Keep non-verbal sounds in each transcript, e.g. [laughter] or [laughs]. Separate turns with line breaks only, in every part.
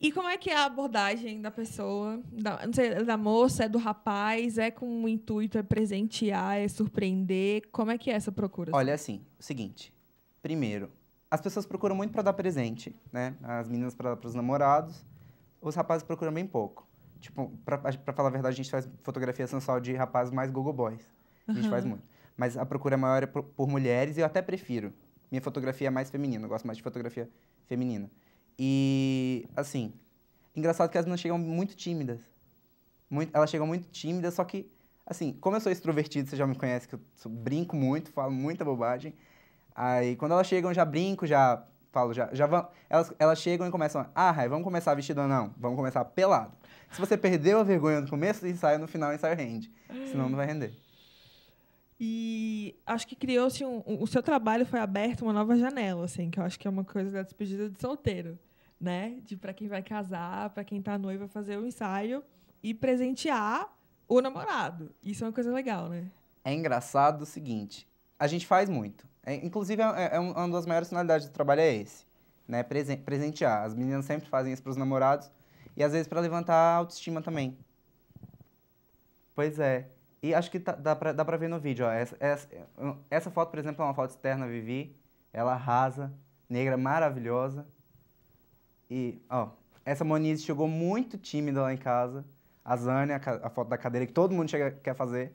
E como é que é a abordagem da pessoa? Da, não sei, é da moça, é do rapaz? É com o intuito, é presentear, é surpreender? Como é que é essa procura? Olha,
assim, assim o seguinte. Primeiro, as pessoas procuram muito para dar presente, né? As meninas para dar os namorados, os rapazes procuram bem pouco. Tipo, para falar a verdade, a gente faz fotografia sensual de rapazes mais gogo boys. A gente uhum. faz muito. Mas a procura maior é por, por mulheres e eu até prefiro. Minha fotografia é mais feminina, eu gosto mais de fotografia feminina. E, assim, engraçado que as meninas chegam muito tímidas. Muito, elas chegam muito tímidas, só que, assim, como eu sou extrovertido, você já me conhece, que eu brinco muito, falo muita bobagem. Aí, quando elas chegam, já brinco, já falo, já, já vão, elas, elas chegam e começam, ah, Rai, vamos começar vestido ou não? Vamos começar pelado. Se você perdeu a vergonha no começo do ensaio, no final o ensaio rende. Senão não vai render.
E acho que criou-se assim, um, um, O seu trabalho foi aberto uma nova janela, assim, que eu acho que é uma coisa da despedida de solteiro, né? De para quem vai casar, para quem tá noiva, fazer o um ensaio e presentear o namorado. Isso é uma coisa legal, né?
É engraçado o seguinte: a gente faz muito. É, inclusive, é, é, é, é uma das maiores finalidades do trabalho é esse, né? Presen presentear. As meninas sempre fazem isso para os namorados e às vezes para levantar a autoestima também. Pois é. E acho que tá, dá, pra, dá pra ver no vídeo, ó. Essa, essa, essa, foto, por exemplo, é uma foto externa Vivi. Ela rasa, negra maravilhosa. E, ó, essa Moniz chegou muito tímida lá em casa. A Zânia, a, a foto da cadeira que todo mundo chega, quer fazer.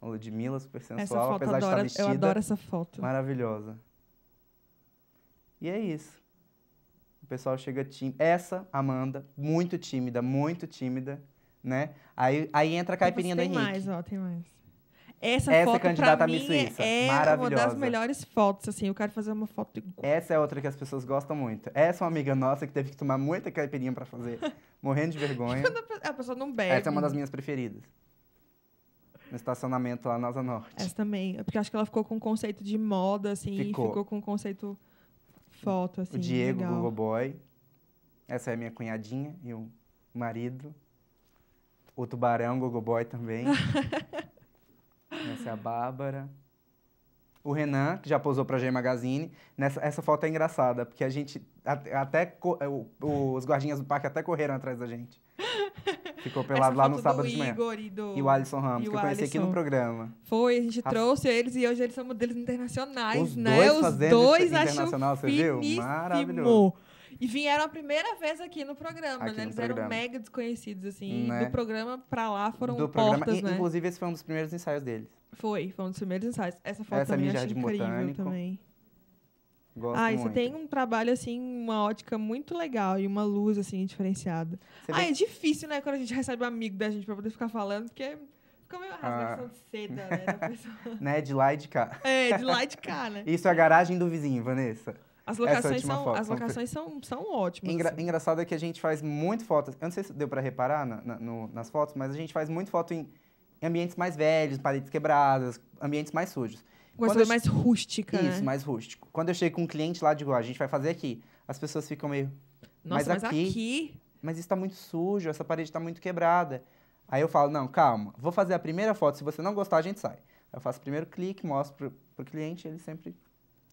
A Ludmilla, super sensual, apesar adora, de estar vestida. Eu adoro essa foto. Maravilhosa. E é isso. O pessoal chega tímida. Essa, Amanda, muito tímida, muito tímida né? Aí, aí entra a caipirinha do Henrique. Tem
mais, ó, tem mais. Essa, Essa foto, candidata mim, Suíça. é maravilhosa. uma das melhores fotos, assim. Eu quero fazer uma foto igual.
Essa é outra que as pessoas gostam muito. Essa é uma amiga nossa que teve que tomar muita caipirinha para fazer. [laughs] morrendo de vergonha.
a pessoa não bebe. Essa é uma das minhas
preferidas. No estacionamento lá na Asa Norte.
Essa também. É porque acho que ela ficou com o conceito de moda, assim. Ficou, ficou com o conceito foto, assim. O Diego, legal. Google
Boy. Essa é a minha cunhadinha e o marido. O Tubarão, Gogoboy também. [laughs] Essa é a Bárbara. O Renan, que já posou pra G Magazine. Nessa, essa foto é engraçada, porque a gente. Até, é, o, os guardinhas do parque até correram atrás da gente. Ficou pelado lá no sábado de manhã. Igor e, do... e o Alisson Ramos, o que eu conheci Alisson. aqui no programa. Foi, a gente a... trouxe
eles e hoje eles são modelos internacionais, os né? Dois os dois acham internacional, você viu? Maravilhoso. E vieram a primeira vez aqui no programa, aqui né? No Eles programa. eram mega desconhecidos, assim. Né? do programa pra lá foram do programa, portas, e, né? Inclusive,
esse foi um dos primeiros ensaios deles.
Foi, foi um dos primeiros ensaios. Essa foto Essa também eu achei incrível botânico. também. Gosto ah, muito. você tem um trabalho, assim, uma ótica muito legal e uma luz, assim, diferenciada. Você ah, vê... é difícil, né, quando a gente recebe um amigo da gente pra poder ficar falando, porque
fica meio rasgação ah. ah. de seda, né? [laughs] né? De lá e de cá.
É, de lá e de cá, né?
Isso é a garagem do vizinho, Vanessa. As locações, são, foto, as locações
são, são ótimas. Engra, assim.
Engraçado é que a gente faz muito fotos. Eu não sei se deu para reparar na, na, no, nas fotos, mas a gente faz muito foto em, em ambientes mais velhos, paredes quebradas, ambientes mais sujos.
Uma coisa mais rústica. Né? Isso, né? mais
rústico. Quando eu chego com um cliente lá, digo, ah, a gente vai fazer aqui. As pessoas ficam meio. Nossa, mas, mas aqui, aqui, Mas isso está muito sujo, essa parede está muito quebrada. Aí eu falo, não, calma, vou fazer a primeira foto. Se você não gostar, a gente sai. Eu faço o primeiro clique, mostro para o cliente, ele sempre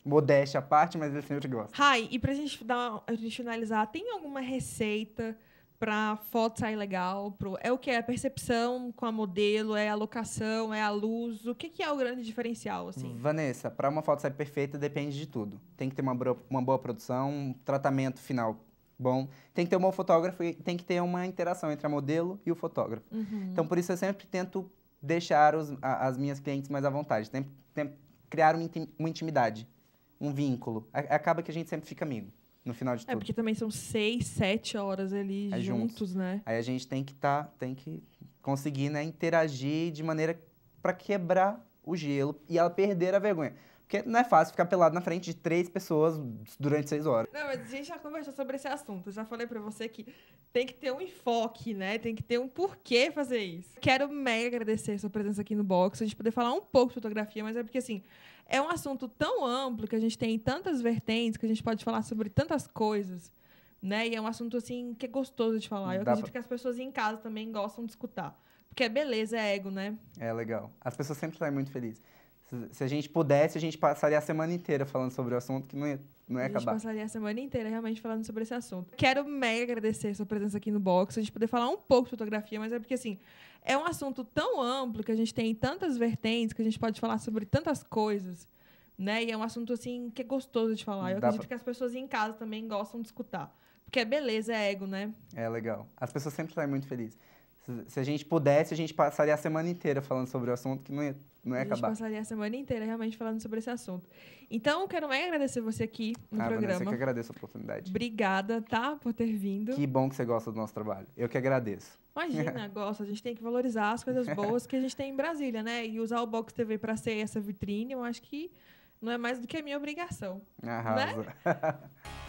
Modéstia à parte, mas assim, ele sempre gosta.
Rai, e pra gente, dar, a gente finalizar, tem alguma receita pra foto sair legal? Pro, é o que? É a percepção com a modelo? É a locação? É a luz? O que, que é o grande diferencial, assim?
Vanessa, pra uma foto sair perfeita, depende de tudo. Tem que ter uma, uma boa produção, um tratamento final bom, tem que ter um bom fotógrafo e tem que ter uma interação entre a modelo e o fotógrafo. Uhum. Então, por isso, eu sempre tento deixar os, a, as minhas clientes mais à vontade, tem, tem, criar uma, intimidade um vínculo. Acaba que a gente sempre fica amigo, no final de é, tudo. É porque
também são seis, sete horas ali é juntos, juntos, né?
Aí a gente tem que tá, tem que conseguir né, interagir de maneira para quebrar o gelo e ela perder a vergonha. Porque não é fácil ficar pelado na frente de três pessoas durante seis horas.
Não, mas a gente já conversou sobre esse assunto. Eu já falei pra você que tem que ter um enfoque, né? Tem que ter um porquê fazer isso. Quero mega agradecer a sua presença aqui no box, a gente poder falar um pouco de fotografia, mas é porque assim. É um assunto tão amplo que a gente tem tantas vertentes, que a gente pode falar sobre tantas coisas, né? E é um assunto assim que é gostoso de falar. Eu Dá acredito pra... que as pessoas em casa também gostam de escutar. Porque é beleza, é ego, né?
É legal. As pessoas sempre saem muito felizes. Se a gente pudesse, a gente passaria a semana inteira falando sobre o assunto, que não ia, não ia acabar. A gente
passaria a semana inteira realmente falando sobre esse assunto. Quero mega agradecer a sua presença aqui no Box, a gente poder falar um pouco de fotografia, mas é porque, assim, é um assunto tão amplo, que a gente tem tantas vertentes, que a gente pode falar sobre tantas coisas, né? E é um assunto, assim, que é gostoso de falar. Eu Dá acredito pra... que as pessoas em casa também gostam de escutar. Porque é beleza, é ego, né?
É legal. As pessoas sempre saem muito felizes. Se a gente pudesse, a gente passaria a semana inteira falando sobre o assunto, que não ia, não ia a acabar. A gente
passaria a semana inteira realmente falando sobre esse assunto. Então, quero mais agradecer você aqui no ah, programa. Vanessa, eu que
agradeço a oportunidade.
Obrigada, tá, por ter vindo. Que bom
que você gosta do nosso trabalho. Eu que agradeço. Imagina, [laughs]
gosta. A gente tem que valorizar as coisas boas que a gente tem em Brasília, né? E usar o Box TV para ser essa vitrine, eu acho que não é mais do que a minha obrigação. Arrasa.
Né? [laughs]